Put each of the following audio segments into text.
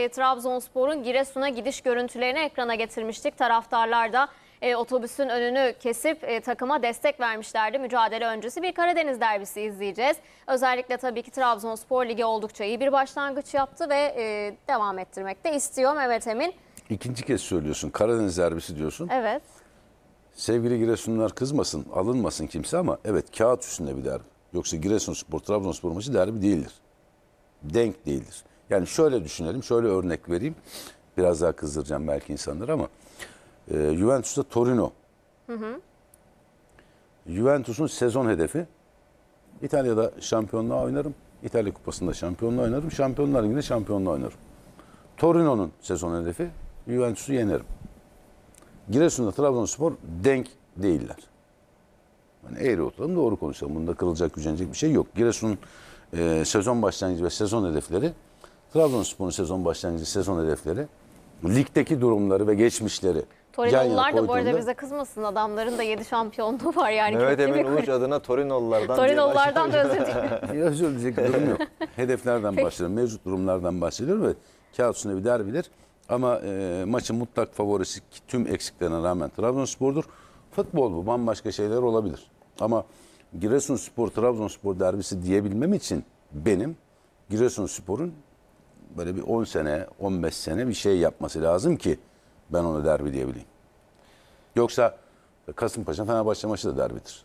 Ee, Trabzonspor'un Giresun'a gidiş görüntülerini ekrana getirmiştik. Taraftarlar da e, otobüsün önünü kesip e, takıma destek vermişlerdi. Mücadele öncesi bir Karadeniz derbisi izleyeceğiz. Özellikle tabii ki Trabzonspor Ligi oldukça iyi bir başlangıç yaptı ve e, devam ettirmek de istiyor Mehmet Emin. İkinci kez söylüyorsun Karadeniz derbisi diyorsun. Evet. Sevgili Giresunlar kızmasın, alınmasın kimse ama evet kağıt üstünde bir derbi. Yoksa Giresunspor Trabzonspor maçı derbi değildir. Denk değildir. Yani şöyle düşünelim, şöyle örnek vereyim. Biraz daha kızdıracağım belki insanları ama. E, Juventus'ta Torino. Hı hı. Juventus'un sezon hedefi İtalya'da şampiyonluğa oynarım. İtalya Kupası'nda şampiyonluğa oynarım. Şampiyonlar Ligi'nde şampiyonluğa oynarım. Torino'nun sezon hedefi Juventus'u yenerim. Giresun'da Trabzonspor denk değiller. Yani eğri oturalım doğru konuşalım. Bunda kırılacak, gücenecek bir şey yok. Giresun'un e, sezon başlangıcı ve sezon hedefleri Trabzonspor'un sezon başlangıcı, sezon hedefleri, ligdeki durumları ve geçmişleri. Torino'lular da bu arada bize kızmasın. Adamların da 7 şampiyonluğu var yani. Mehmet Emin Uğuç adına Torino'lulardan Torino'lulardan da özür dilerim. özür dileyecek durum yok. Hedeflerden bahsediyorum. Mevcut durumlardan bahsediyorum ve kağıt üstünde bir derbidir. Ama e, maçın mutlak favorisi tüm eksiklerine rağmen Trabzonspor'dur. Futbol bu. Bambaşka şeyler olabilir. Ama Giresunspor Trabzonspor derbisi diyebilmem için benim Giresunspor'un böyle bir 10 sene, 15 sene bir şey yapması lazım ki ben onu derbi diyebileyim. Yoksa Kasımpaşa Fenerbahçe maçı da derbidir.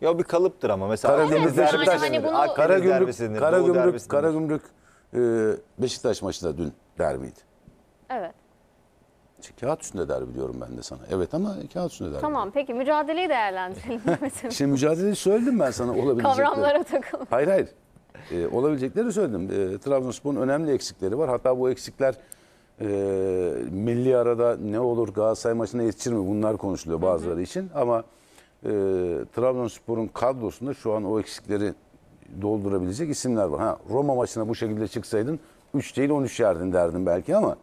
Ya bir kalıptır ama mesela Karagümrük evet, Beşiktaş yani bunu... Karagümrük Karagümrük Karagümrük e, Beşiktaş maçı da dün derbiydi. Evet. kağıt üstünde derbi diyorum ben de sana. Evet ama kağıt üstünde derbi. Tamam peki mücadeleyi değerlendirelim. Şimdi mücadeleyi söyledim ben sana olabilecekleri. Kavramlara takılma. Hayır hayır e, olabilecekleri söyledim. E, Trabzonspor'un önemli eksikleri var. Hatta bu eksikler e, milli arada ne olur Galatasaray maçına yetişir mi? Bunlar konuşuluyor bazıları hı hı. için. Ama e, Trabzonspor'un kadrosunda şu an o eksikleri doldurabilecek isimler var. Ha, Roma maçına bu şekilde çıksaydın 3 değil 13 yerdin derdim belki ama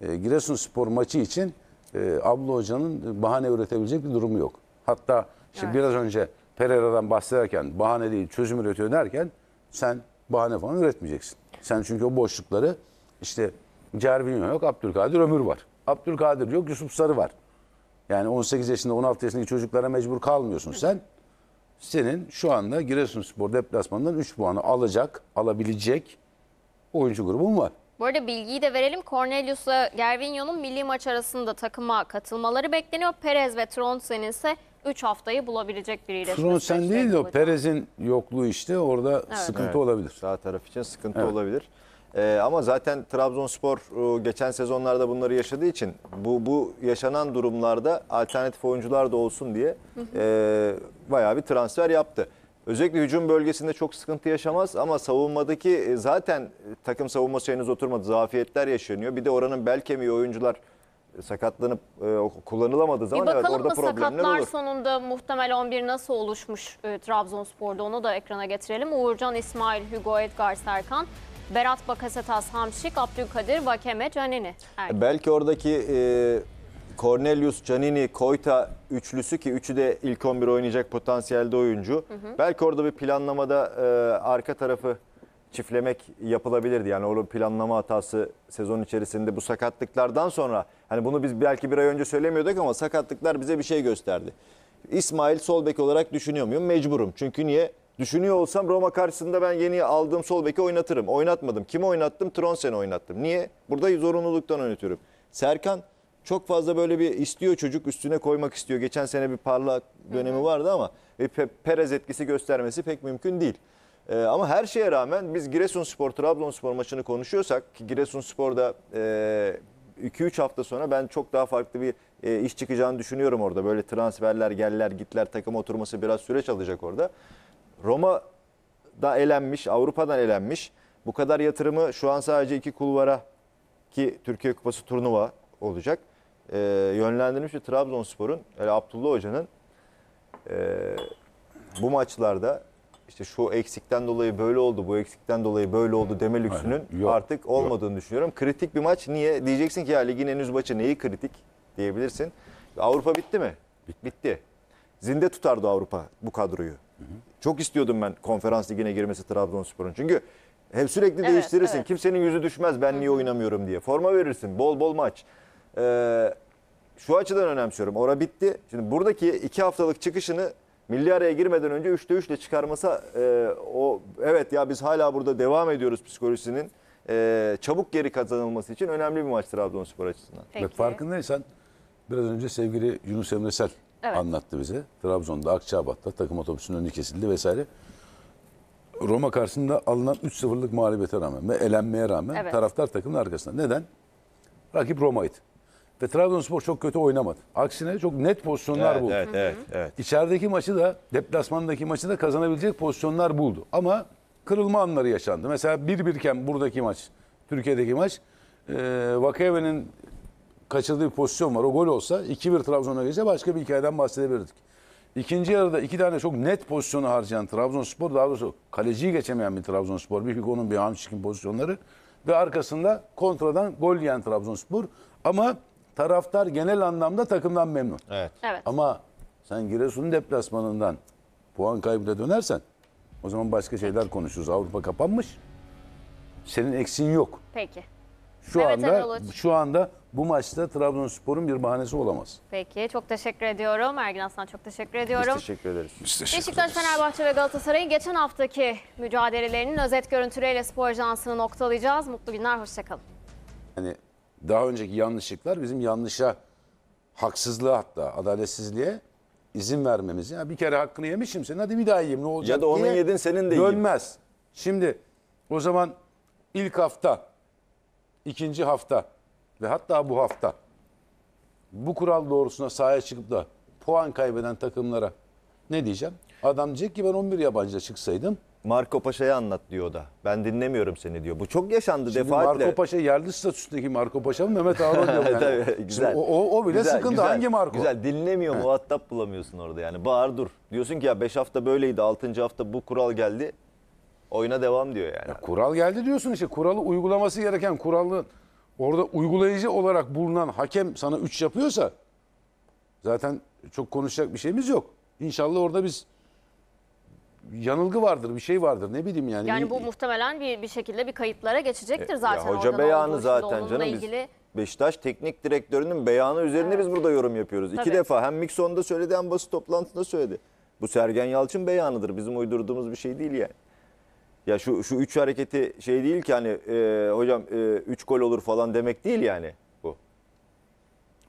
e, Giresunspor maçı için e, Abla Hoca'nın bahane üretebilecek bir durumu yok. Hatta şimdi evet. biraz önce Pereira'dan bahsederken bahane değil çözüm üretiyor derken sen bahane falan üretmeyeceksin. Sen çünkü o boşlukları işte Cervinho yok, Abdülkadir Ömür var. Abdülkadir yok, Yusuf Sarı var. Yani 18 yaşında, 16 yaşındaki çocuklara mecbur kalmıyorsun sen. Senin şu anda Giresunspor deplasmanından 3 puanı alacak, alabilecek oyuncu grubun var. Bu arada bilgiyi de verelim. Cornelius'la Gervinho'nun milli maç arasında takıma katılmaları bekleniyor. Perez ve Tronsen'in ise 3 haftayı bulabilecek bir iyileşme Sorun sen değil de o Perez'in yokluğu işte orada Evet. sıkıntı Evet. olabilir. Sağ taraf için sıkıntı Evet. olabilir. Ee, ama zaten Trabzonspor e, geçen sezonlarda bunları yaşadığı için bu bu yaşanan durumlarda alternatif oyuncular da olsun diye e, bayağı bir transfer yaptı. Özellikle hücum bölgesinde çok sıkıntı yaşamaz ama savunmadaki e, zaten takım savunması henüz oturmadı. Zafiyetler yaşanıyor. Bir de oranın bel kemiği oyuncular sakatlanıp e, kullanılamadığı zaman bir evet orada problemler olur. sakatlar sonunda muhtemel 11 nasıl oluşmuş e, Trabzonspor'da onu da ekrana getirelim. Uğurcan, İsmail, Hugo, Edgar, Serkan. Berat Bakasetas, Hamşik, Abdülkadir, Vakeme, Canini. Erkin. Belki oradaki e, Cornelius, Canini, Koyta üçlüsü ki üçü de ilk 11 oynayacak potansiyelde oyuncu. Hı hı. Belki orada bir planlamada e, arka tarafı çiftlemek yapılabilirdi. Yani o planlama hatası sezon içerisinde bu sakatlıklardan sonra hani bunu biz belki bir ay önce söylemiyorduk ama sakatlıklar bize bir şey gösterdi. İsmail sol bek olarak düşünüyor muyum? Mecburum. Çünkü niye? Düşünüyor olsam Roma karşısında ben yeni aldığım sol beki oynatırım. Oynatmadım. Kimi oynattım? Tronsen'i oynattım. Niye? Burada zorunluluktan oynatıyorum. Serkan çok fazla böyle bir istiyor çocuk üstüne koymak istiyor. Geçen sene bir parlak dönemi vardı ama Perez etkisi göstermesi pek mümkün değil. E, ama her şeye rağmen biz Giresunspor Trabzonspor maçını konuşuyorsak ki Giresunspor'da e, 2-3 hafta sonra ben çok daha farklı bir e, iş çıkacağını düşünüyorum orada. Böyle transferler, geller, gitler, takım oturması biraz süreç alacak orada. Roma da elenmiş, Avrupa'dan elenmiş. Bu kadar yatırımı şu an sadece iki kulvara ki Türkiye Kupası turnuva olacak. E, ee, yönlendirilmiş bir Trabzonspor'un, yani Abdullah Hoca'nın e, bu maçlarda işte şu eksikten dolayı böyle oldu, bu eksikten dolayı böyle oldu deme lüksünün Yok, artık olmadığını yok. düşünüyorum. Kritik bir maç niye? Diyeceksin ki ya ligin henüz maçı neyi kritik diyebilirsin. Avrupa bitti mi? Bitti. bitti. Zinde tutardı Avrupa bu kadroyu. Hı hı. Çok istiyordum ben konferans ligine girmesi Trabzonspor'un. Çünkü hep sürekli evet, değiştirirsin. Evet. Kimsenin yüzü düşmez ben hı hı. niye oynamıyorum diye. Forma verirsin. Bol bol maç. Ee, şu açıdan önemsiyorum. Ora bitti. Şimdi buradaki iki haftalık çıkışını milli araya girmeden önce 3'te 3 ile çıkarması e, o evet ya biz hala burada devam ediyoruz psikolojisinin e, çabuk geri kazanılması için önemli bir maç Trabzonspor açısından. Peki. farkındaysan biraz önce sevgili Yunus Emre Sel evet. anlattı bize. Trabzon'da Akçabat'ta takım otobüsünün önü kesildi vesaire. Roma karşısında alınan 3-0'lık mağlubiyete rağmen ve elenmeye rağmen evet. taraftar takımın arkasında. Neden? Rakip Roma'ydı. Ve Trabzonspor çok kötü oynamadı. Aksine çok net pozisyonlar evet, buldu. Evet, evet, evet. İçerideki maçı da, deplasmandaki maçı da kazanabilecek pozisyonlar buldu. Ama kırılma anları yaşandı. Mesela bir birken buradaki maç, Türkiye'deki maç, e, Vakayeve'nin kaçırdığı bir pozisyon var. O gol olsa 2-1 Trabzon'a gelse başka bir hikayeden bahsedebilirdik. İkinci yarıda iki tane çok net pozisyonu harcayan Trabzonspor, daha doğrusu kaleciyi geçemeyen bir Trabzonspor. Bir konum bir Hamşik'in pozisyonları ve arkasında kontradan gol yiyen Trabzonspor. Ama taraftar genel anlamda takımdan memnun. Evet. Evet. Ama sen Giresun deplasmanından puan kaybına dönersen o zaman başka şeyler konuşuruz. Avrupa kapanmış. Senin eksin yok. Peki. Şu Evet, anda Erol şu anda bu maçta Trabzonspor'un bir bahanesi olamaz. Peki çok teşekkür ediyorum. Ergin Aslan çok teşekkür ediyorum. Biz teşekkür ederiz. Biz teşekkür Beşiktaş, ederiz. Fenerbahçe ve Galatasaray'ın geçen haftaki mücadelelerinin özet görüntüleriyle spor ajansını noktalayacağız. Mutlu günler, hoşçakalın. Yani daha önceki yanlışlıklar bizim yanlışa, haksızlığa hatta adaletsizliğe izin vermemiz. Ya bir kere hakkını yemişim senin hadi bir daha yiyeyim ne olacak Ya da onu diye yedin senin de yiyeyim. Şimdi o zaman ilk hafta, ikinci hafta ve hatta bu hafta bu kural doğrusuna sahaya çıkıp da puan kaybeden takımlara ne diyeceğim? Adam diyecek ki ben 11 yabancı çıksaydım Marco Paşa'ya anlat diyor da. Ben dinlemiyorum seni diyor. Bu çok yaşandı Şimdi defaatle. Marco Paşa yerli statüsündeki Marco Paşa mı Mehmet Ağar diyor yani. Tabii, güzel. o, o bile Güzel, sıkıntı güzel, hangi Marco? Güzel dinlemiyor muhatap bulamıyorsun orada yani. Bağır dur. Diyorsun ki ya 5 hafta böyleydi 6. hafta bu kural geldi. Oyuna devam diyor yani. Kural geldi diyorsun işte kuralı uygulaması gereken kuralın orada uygulayıcı olarak bulunan hakem sana 3 yapıyorsa zaten çok konuşacak bir şeyimiz yok. İnşallah orada biz yanılgı vardır, bir şey vardır. Ne bileyim yani. Yani bu muhtemelen bir, bir şekilde bir kayıtlara geçecektir e, zaten. Ya hoca beyanı zaten canım. Ilgili... Biz Beşiktaş teknik direktörünün beyanı üzerine biz burada yorum yapıyoruz. Tabii. İki defa hem Mikson'da söyledi hem basın toplantısında söyledi. Bu Sergen Yalçın beyanıdır. Bizim uydurduğumuz bir şey değil yani. Ya şu şu üç hareketi şey değil ki hani e, hocam e, üç gol olur falan demek değil yani. bu.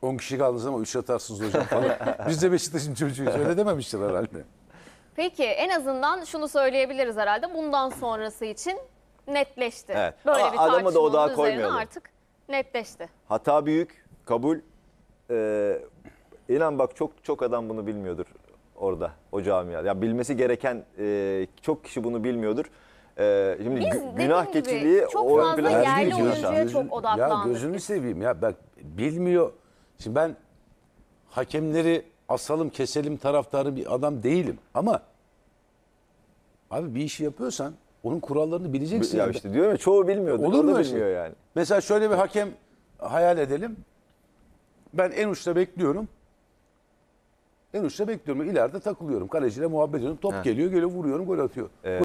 On kişi kaldınız ama üç atarsınız hocam falan. Biz de Beşiktaş'ın çocuğuyuz öyle dememişler herhalde. Peki en azından şunu söyleyebiliriz herhalde bundan sonrası için netleşti. Evet. Böyle Ama bir adamı da odağa tartışmanın koymayalım. artık netleşti. Hata büyük, kabul. Ee, inan bak çok çok adam bunu bilmiyordur orada o camiada. Ya bilmesi gereken e, çok kişi bunu bilmiyordur. Ee, şimdi Biz gü- dediğim günah gibi keçiliği çok fazla yerli oyuncuya çok odaklandık. Ya gözünü seveyim ya bak bilmiyor. Şimdi ben hakemleri asalım keselim taraftarı bir adam değilim ama Abi bir işi yapıyorsan onun kurallarını bileceksin. Ya işte diyor ya çoğu bilmiyor. Olur mu? Bilmiyor şey? yani. Mesela şöyle bir hakem hayal edelim. Ben en uçta bekliyorum. En uçta bekliyorum. İleride takılıyorum. Kaleciyle muhabbet ediyorum. Top ha. geliyor, geliyor, vuruyorum, gol atıyor. Evet.